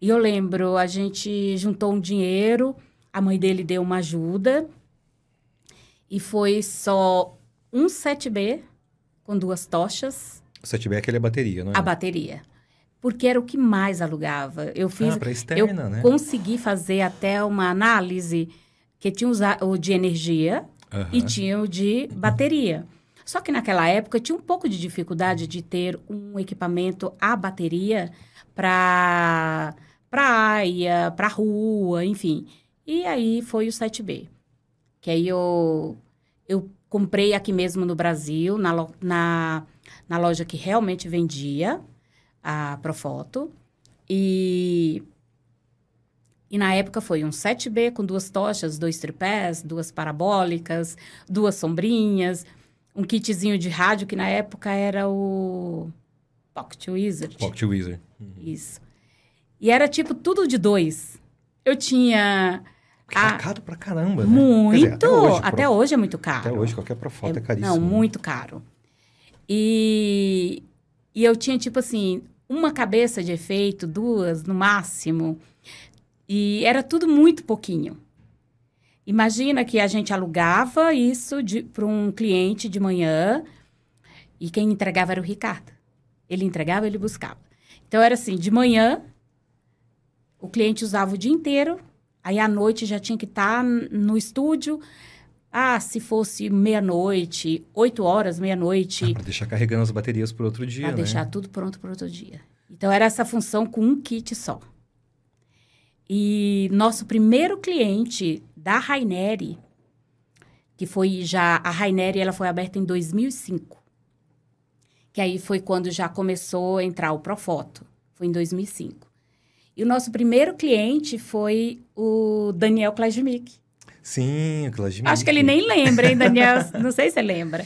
E eu lembro, a gente juntou um dinheiro, a mãe dele deu uma ajuda. E foi só um 7B com duas tochas. O 7B é aquele é a bateria, não é? A bateria. Porque era o que mais alugava. Eu ah, fiz. Ah, externa, eu né? consegui fazer até uma análise que tinha o de energia uhum. e tinha o de bateria. Só que naquela época tinha um pouco de dificuldade de ter um equipamento a bateria para praia, pra rua, enfim. E aí foi o 7B. Que aí eu, eu comprei aqui mesmo no Brasil, na, na, na loja que realmente vendia a Profoto. E, e na época foi um 7B com duas tochas, dois tripés, duas parabólicas, duas sombrinhas, um kitzinho de rádio que na época era o Pocket Wizard. Pocket Wizard. Uhum. Isso. E era tipo tudo de dois. Eu tinha. Porque a... caro pra caramba, né? Muito! Dizer, até, hoje, até pro... hoje, é muito caro. Até hoje, qualquer profoto é, é caríssimo. Não, muito caro. E... e eu tinha, tipo assim, uma cabeça de efeito, duas no máximo. E era tudo muito pouquinho. Imagina que a gente alugava isso para um cliente de manhã e quem entregava era o Ricardo. Ele entregava, ele buscava. Então era assim, de manhã o cliente usava o dia inteiro, aí à noite já tinha que estar tá no estúdio. Ah, se fosse meia-noite, oito horas, meia-noite. Ah, para deixar carregando as baterias para outro dia. Para né? deixar tudo pronto para outro dia. Então era essa função com um kit só. E nosso primeiro cliente da Raineri, que foi já a Raineri, ela foi aberta em 2005. Que aí foi quando já começou a entrar o Profoto. Foi em 2005. E o nosso primeiro cliente foi o Daniel Klajmik. Sim, o Klajmik. Acho que ele nem lembra, hein, Daniel? não sei se você lembra.